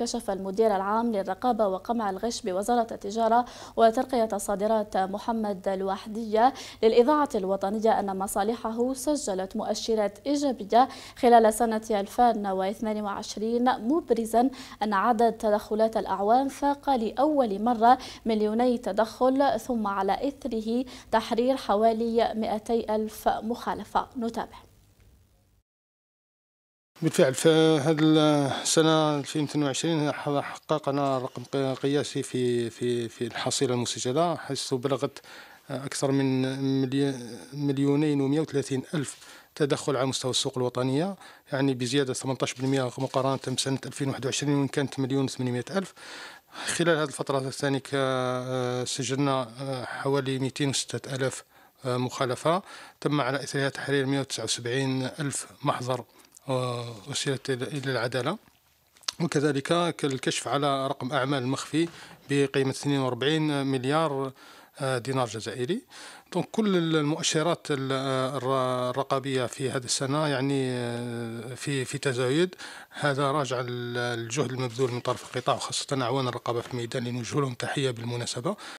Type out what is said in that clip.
كشف المدير العام للرقابة وقمع الغش بوزارة التجارة وترقية الصادرات محمد الوحدية للإذاعة الوطنية أن مصالحه سجلت مؤشرات إيجابية خلال سنة 2022 مبرزا أن عدد تدخلات الأعوام فاق لأول مرة مليوني تدخل ثم على إثره تحرير حوالي 200 ألف مخالفة نتابع بالفعل هذه السنة 2022 حققنا رقم قياسي في في في الحصيلة المسجلة حيث بلغت أكثر من مليونين ومئة وثلاثين ألف تدخل على مستوى السوق الوطنية يعني بزيادة 18% مقارنة بسنة 2021 وإن كانت مليون و ألف خلال هذه الفترة الثانية سجلنا حوالي 206 ألف مخالفة تم على إثرها تحرير 179 ألف محظر وسيله إلى العدالة وكذلك الكشف على رقم أعمال مخفي بقيمة 42 مليار آه، دينار جزائري دونك كل المؤشرات الرقابية في هذه السنة يعني آه، في في تزايد هذا راجع الجهد المبذول من طرف القطاع وخاصة أعوان الرقابة في الميدان لنوجه لهم تحية بالمناسبة